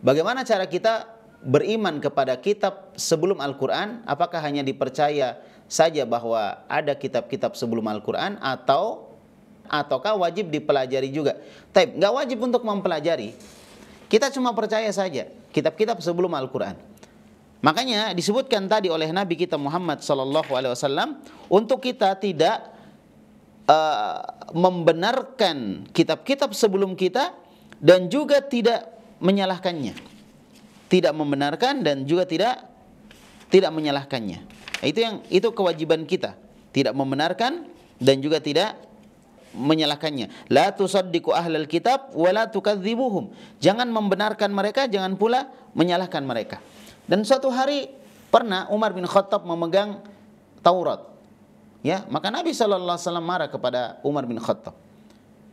Bagaimana cara kita beriman kepada kitab sebelum Al-Quran? Apakah hanya dipercaya saja bahwa ada kitab-kitab sebelum Al-Quran atau ataukah wajib dipelajari juga? Tapi nggak wajib untuk mempelajari. Kita cuma percaya saja kitab-kitab sebelum Al-Quran. Makanya disebutkan tadi oleh Nabi kita Muhammad Sallallahu Alaihi Wasallam untuk kita tidak uh, membenarkan kitab-kitab sebelum kita dan juga tidak menyalahkannya. Tidak membenarkan dan juga tidak tidak menyalahkannya. Itu yang itu kewajiban kita, tidak membenarkan dan juga tidak menyalahkannya. La tusaddiqu ahlal kitab wa la tukadzibuhum. Jangan membenarkan mereka, jangan pula menyalahkan mereka. Dan suatu hari pernah Umar bin Khattab memegang Taurat. Ya, maka Nabi sallallahu alaihi wasallam marah kepada Umar bin Khattab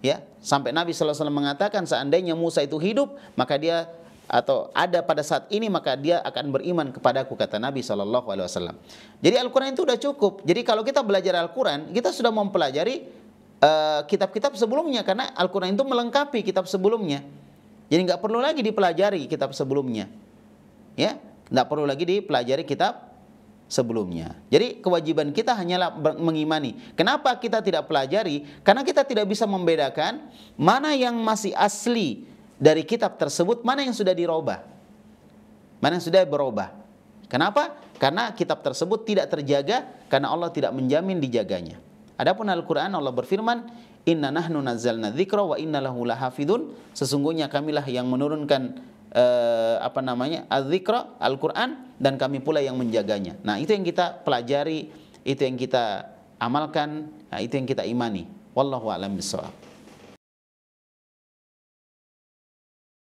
ya sampai Nabi SAW mengatakan seandainya Musa itu hidup maka dia atau ada pada saat ini maka dia akan beriman kepadaku kata Nabi SAW Jadi Al-Quran itu sudah cukup. Jadi kalau kita belajar Al-Quran kita sudah mempelajari eh, kitab-kitab uh, sebelumnya karena Al-Quran itu melengkapi kitab sebelumnya. Jadi nggak perlu lagi dipelajari kitab sebelumnya, ya nggak perlu lagi dipelajari kitab sebelumnya. Jadi kewajiban kita hanyalah mengimani. Kenapa kita tidak pelajari? Karena kita tidak bisa membedakan mana yang masih asli dari kitab tersebut, mana yang sudah dirubah. Mana yang sudah berubah. Kenapa? Karena kitab tersebut tidak terjaga karena Allah tidak menjamin dijaganya. Adapun Al-Qur'an Allah berfirman, "Inna nahnu nazzalna dzikra wa inna lahu lahafidun." Sesungguhnya kamilah yang menurunkan eh, apa namanya? azikro quran al dan kami pula yang menjaganya. Nah, itu yang kita pelajari, itu yang kita amalkan, nah, itu yang kita imani. Wallahu a'lam bishawab.